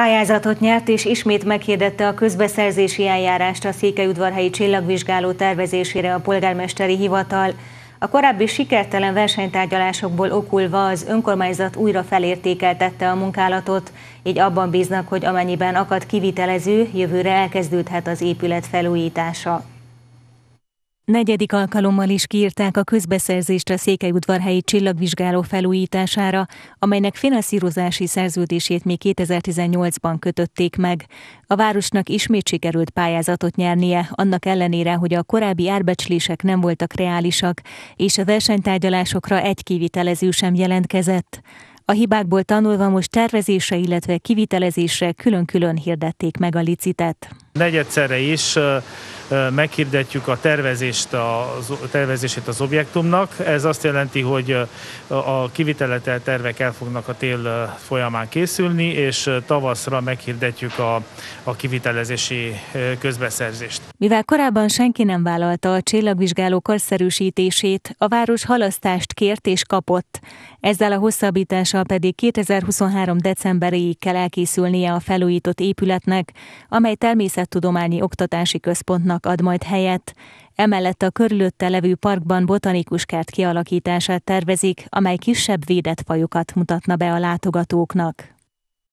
Pályázatot nyert és ismét meghirdette a közbeszerzési eljárást a Székelyudvarhelyi csillagvizsgáló tervezésére a polgármesteri hivatal. A korábbi sikertelen versenytárgyalásokból okulva az önkormányzat újra felértékeltette a munkálatot, így abban bíznak, hogy amennyiben akad kivitelező, jövőre elkezdődhet az épület felújítása. Negyedik alkalommal is kiírták a közbeszerzést a Székelyudvarhelyi csillagvizsgáló felújítására, amelynek finanszírozási szerződését még 2018-ban kötötték meg. A városnak ismét sikerült pályázatot nyernie, annak ellenére, hogy a korábbi árbecslések nem voltak reálisak, és a versenytárgyalásokra egy kivitelező sem jelentkezett. A hibákból tanulva most tervezésre, illetve kivitelezésre külön-külön hirdették meg a licitet. Negyedszerre is meghirdetjük a tervezést a tervezését az objektumnak. Ez azt jelenti, hogy a kiviteletel tervek el fognak a tél folyamán készülni, és tavaszra meghirdetjük a, a kivitelezési közbeszerzést. Mivel korábban senki nem vállalta a csillagvizsgáló korszerűsítését, a város halasztást kért és kapott. Ezzel a hosszabbítással pedig 2023. decemberéig kell elkészülnie a felújított épületnek, amely természettudományi oktatási központnak parknak ad majd helyet. Emellett a körülötte levő parkban botanikus kert kialakítását tervezik, amely kisebb védett fajokat mutatna be a látogatóknak.